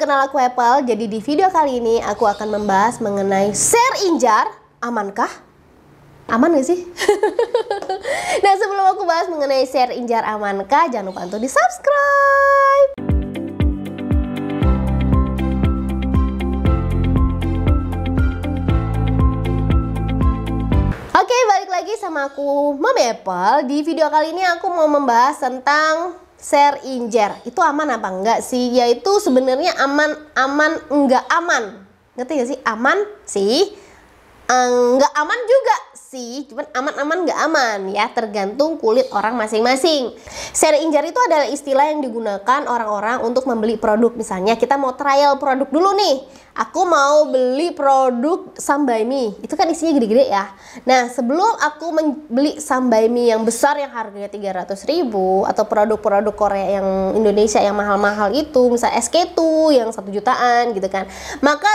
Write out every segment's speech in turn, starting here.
kenal aku Apple. Jadi di video kali ini aku akan membahas mengenai share injar, amankah? Aman gak sih? nah sebelum aku bahas mengenai share injar amankah, jangan lupa untuk di subscribe. Oke, balik lagi sama aku Mom Apple. Di video kali ini aku mau membahas tentang share injer itu aman apa enggak sih yaitu sebenarnya aman aman enggak aman ngerti gak sih aman sih Eh, nggak uh, aman juga sih, cuman aman-aman nggak aman ya, tergantung kulit orang masing-masing. Seri injar itu adalah istilah yang digunakan orang-orang untuk membeli produk. Misalnya kita mau trial produk dulu nih, aku mau beli produk sambai mie, itu kan isinya gede-gede ya. Nah sebelum aku beli sambai mie yang besar yang harganya 300 ribu atau produk-produk Korea yang Indonesia yang mahal-mahal itu, misalnya SK2 yang satu jutaan gitu kan, maka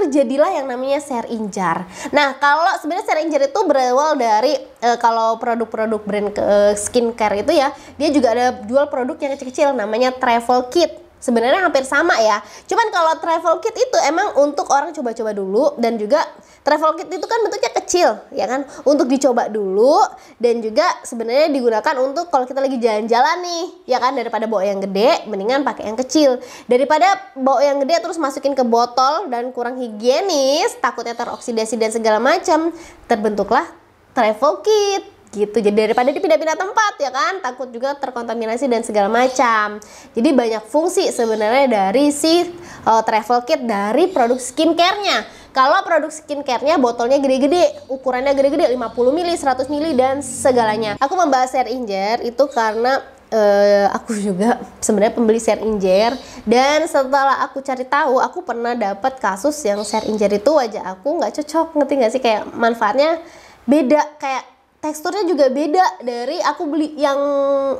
terjadilah yang namanya share injar. Nah, kalau sebenarnya share injar itu berawal dari e, kalau produk-produk brand ke, eh, e, skincare itu ya, dia juga ada jual produk yang kecil-kecil namanya travel kit sebenarnya hampir sama ya. Cuman kalau travel kit itu emang untuk orang coba-coba dulu dan juga travel kit itu kan bentuknya kecil ya kan untuk dicoba dulu dan juga sebenarnya digunakan untuk kalau kita lagi jalan-jalan nih ya kan daripada bawa yang gede mendingan pakai yang kecil daripada bawa yang gede terus masukin ke botol dan kurang higienis takutnya teroksidasi dan segala macam terbentuklah travel kit gitu jadi daripada dipindah-pindah tempat ya kan takut juga terkontaminasi dan segala macam jadi banyak fungsi sebenarnya dari si uh, travel kit dari produk skincarenya kalau produk skincare-nya botolnya gede-gede ukurannya gede-gede 50 ml 100 ml dan segalanya aku membahas Share injer itu karena Uh, aku juga sebenarnya pembeli share injer dan setelah aku cari tahu aku pernah dapat kasus yang share injer itu wajah aku nggak cocok ngerti nggak sih kayak manfaatnya beda kayak teksturnya juga beda dari aku beli yang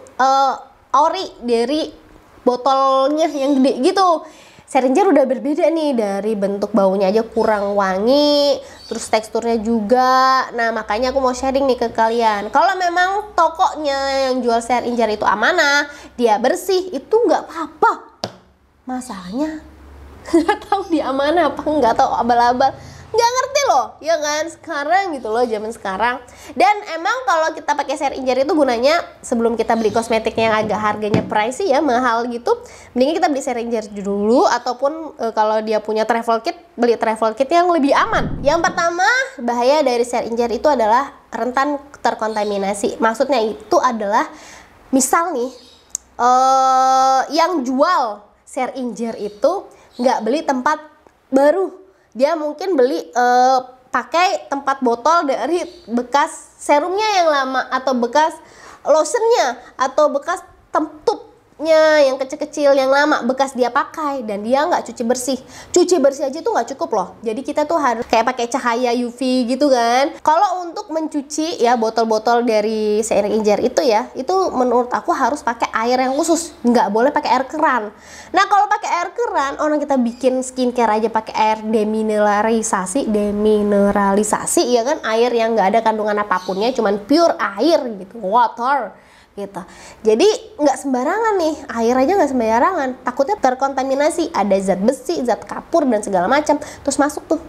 uh, eh, ori dari botolnya yang gede gitu Seringer udah berbeda nih dari bentuk baunya aja kurang wangi, terus teksturnya juga. Nah, makanya aku mau sharing nih ke kalian. Kalau memang tokonya yang jual Seringer itu amanah, dia bersih, itu nggak apa-apa. Masalahnya nggak tahu dia amanah apa nggak tahu abal-abal loh ya kan sekarang gitu loh zaman sekarang dan emang kalau kita pakai share injari itu gunanya sebelum kita beli kosmetik yang agak harganya pricey ya mahal gitu mending kita beli share injari dulu ataupun e, kalau dia punya travel kit beli travel kit yang lebih aman yang pertama bahaya dari share injari itu adalah rentan terkontaminasi maksudnya itu adalah misal nih e, yang jual share injer itu nggak beli tempat baru dia mungkin beli uh, pakai tempat botol dari bekas serumnya yang lama atau bekas lotionnya atau bekas tempat nya yang kecil-kecil yang lama bekas dia pakai dan dia nggak cuci bersih cuci bersih aja tuh nggak cukup loh jadi kita tuh harus kayak pakai cahaya UV gitu kan kalau untuk mencuci ya botol-botol dari seiring injer itu ya itu menurut aku harus pakai air yang khusus nggak boleh pakai air keran nah kalau pakai air keran orang kita bikin skincare aja pakai air demineralisasi demineralisasi ya kan air yang nggak ada kandungan apapunnya cuman pure air gitu water gitu. Jadi nggak sembarangan nih, air aja nggak sembarangan. Takutnya terkontaminasi, ada zat besi, zat kapur dan segala macam. Terus masuk tuh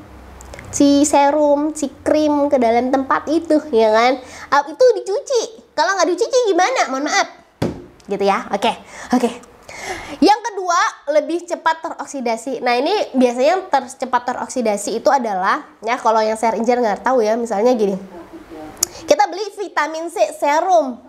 si serum, si krim ke dalam tempat itu, ya kan? Uh, itu dicuci. Kalau nggak dicuci gimana? Mohon maaf, gitu ya. Oke, okay. oke. Okay. Yang kedua, lebih cepat teroksidasi. Nah, ini biasanya tercepat teroksidasi itu adalah, ya kalau yang saya injer nggak tahu ya, misalnya gini. Kita beli vitamin C serum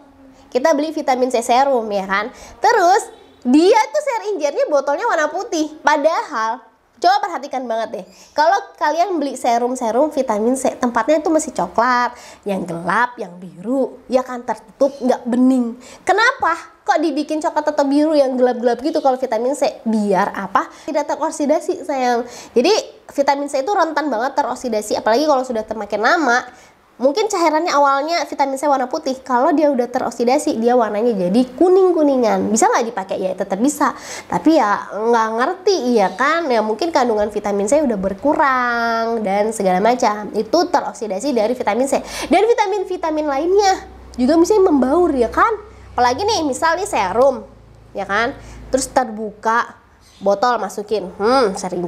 kita beli vitamin C serum ya kan terus dia tuh share injernya botolnya warna putih padahal Coba perhatikan banget deh. Kalau kalian beli serum-serum vitamin C, tempatnya itu masih coklat, yang gelap, yang biru, ya kan tertutup, nggak bening. Kenapa? Kok dibikin coklat atau biru yang gelap-gelap gitu kalau vitamin C? Biar apa? Tidak teroksidasi, sayang. Jadi vitamin C itu rentan banget teroksidasi, apalagi kalau sudah termakin lama Mungkin cairannya awalnya vitamin C warna putih, kalau dia udah teroksidasi dia warnanya jadi kuning-kuningan. Bisa nggak dipakai? Ya tetap bisa. Tapi ya nggak ngerti ya kan? Ya mungkin kandungan vitamin C udah berkurang dan segala macam. Itu teroksidasi dari vitamin C. Dan vitamin-vitamin lainnya juga bisa membaur ya kan? Apalagi nih misalnya serum ya kan? Terus terbuka botol masukin, hmm sering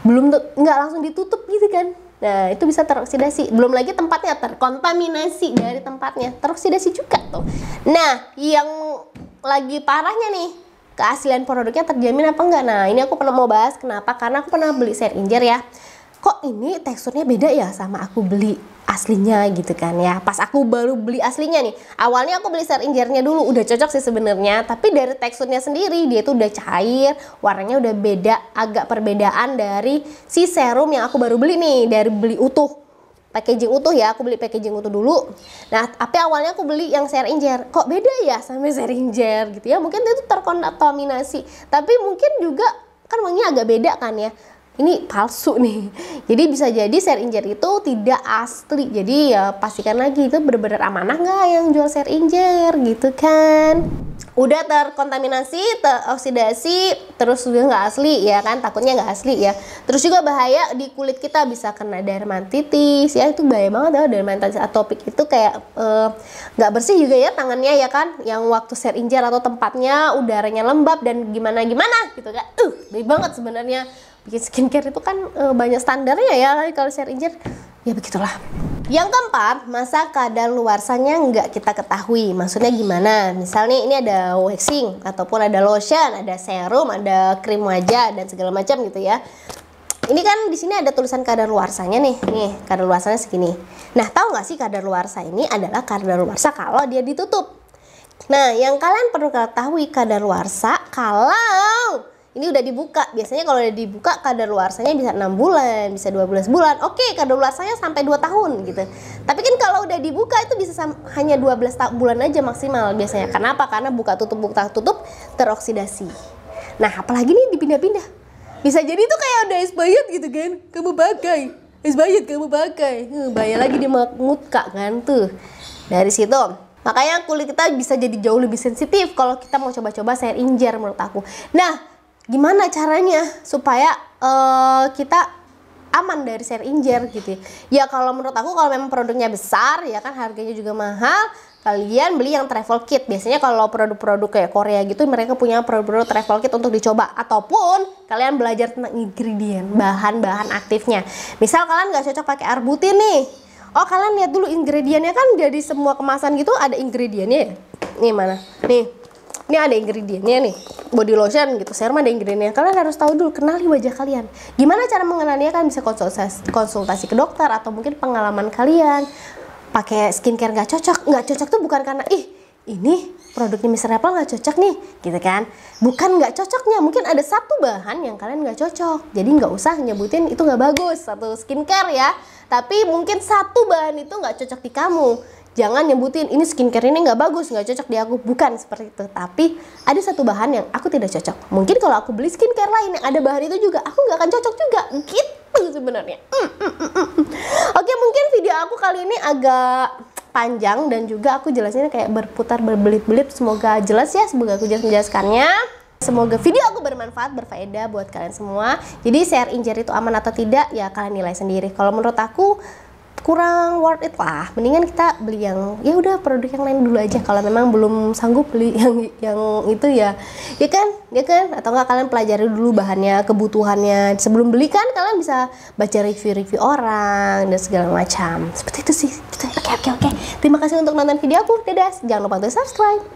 Belum nggak langsung ditutup gitu kan? Nah, itu bisa teroksidasi. Belum lagi tempatnya terkontaminasi dari tempatnya, teroksidasi juga tuh. Nah, yang lagi parahnya nih, keaslian produknya terjamin apa enggak? Nah, ini aku pernah mau bahas kenapa? Karena aku pernah beli set injer ya kok ini teksturnya beda ya sama aku beli aslinya gitu kan ya pas aku baru beli aslinya nih awalnya aku beli seringernya dulu udah cocok sih sebenarnya tapi dari teksturnya sendiri dia tuh udah cair warnanya udah beda agak perbedaan dari si serum yang aku baru beli nih dari beli utuh packaging utuh ya aku beli packaging utuh dulu nah tapi awalnya aku beli yang Seringer kok beda ya sama Seringer gitu ya mungkin itu terkontaminasi tapi mungkin juga kan wanginya agak beda kan ya ini palsu nih. Jadi bisa jadi share injer itu tidak asli. Jadi ya pastikan lagi itu benar-benar amanah nggak yang jual share injer gitu kan. Udah terkontaminasi, teroksidasi, terus juga nggak asli ya kan, takutnya nggak asli ya. Terus juga bahaya di kulit kita bisa kena dermatitis ya, itu bahaya banget ya dermatitis atopik itu kayak eh, nggak uh, bersih juga ya tangannya ya kan, yang waktu share injer atau tempatnya udaranya lembab dan gimana gimana gitu kan. Uh, banget sebenarnya bikin skincare itu kan e, banyak standarnya ya kalau share injir ya begitulah yang keempat, masa kadar luarsanya nggak kita ketahui. Maksudnya gimana? Misalnya ini ada waxing, ataupun ada lotion, ada serum, ada krim wajah, dan segala macam gitu ya. Ini kan di sini ada tulisan kadar luarsanya nih, nih kadar luarsanya segini. Nah, tahu nggak sih kadar luarsa ini adalah kadar luarsa kalau dia ditutup. Nah, yang kalian perlu ketahui kadar luarsa kalau ini udah dibuka biasanya kalau udah dibuka kadar luarsanya bisa enam bulan bisa 12 bulan oke kadar luarsanya sampai 2 tahun gitu tapi kan kalau udah dibuka itu bisa hanya 12 bulan aja maksimal biasanya kenapa karena buka tutup buka tutup teroksidasi nah apalagi nih dipindah-pindah bisa jadi tuh kayak udah bayat gitu kan kamu pakai bayat, kamu pakai hmm, bayar lagi di muka kan tuh dari situ Makanya kulit kita bisa jadi jauh lebih sensitif kalau kita mau coba-coba saya injer menurut aku. Nah, gimana caranya supaya uh, kita aman dari share injer gitu ya. ya. kalau menurut aku kalau memang produknya besar ya kan harganya juga mahal kalian beli yang travel kit biasanya kalau produk-produk kayak Korea gitu mereka punya produk-produk travel kit untuk dicoba ataupun kalian belajar tentang ingredient bahan-bahan aktifnya misal kalian nggak cocok pakai arbutin nih oh kalian lihat dulu ingredientnya kan dari semua kemasan gitu ada ingredientnya ya nih mana nih ini ada ingredientnya nih body lotion gitu serum ada ingredientnya kalian harus tahu dulu kenali wajah kalian gimana cara mengenalinya kan bisa konsultasi, konsultasi ke dokter atau mungkin pengalaman kalian pakai skincare nggak cocok nggak cocok tuh bukan karena ih ini produknya Mr. Apple nggak cocok nih gitu kan bukan nggak cocoknya mungkin ada satu bahan yang kalian nggak cocok jadi nggak usah nyebutin itu nggak bagus satu skincare ya tapi mungkin satu bahan itu nggak cocok di kamu jangan nyebutin ini skincare ini nggak bagus nggak cocok di aku bukan seperti itu tapi ada satu bahan yang aku tidak cocok mungkin kalau aku beli skincare lain yang ada bahan itu juga aku nggak akan cocok juga gitu sebenarnya mm, mm, mm, mm, mm. oke mungkin video aku kali ini agak panjang dan juga aku jelasinnya kayak berputar berbelit-belit semoga jelas ya semoga aku jelas menjelaskannya Semoga video aku bermanfaat, berfaedah buat kalian semua. Jadi share injer itu aman atau tidak ya kalian nilai sendiri. Kalau menurut aku kurang worth it lah mendingan kita beli yang ya udah produk yang lain dulu aja kalau memang belum sanggup beli yang yang itu ya ya kan ya kan atau enggak kalian pelajari dulu bahannya kebutuhannya sebelum beli kan kalian bisa baca review-review orang dan segala macam seperti itu sih oke oke oke terima kasih untuk nonton video aku dadah jangan lupa untuk subscribe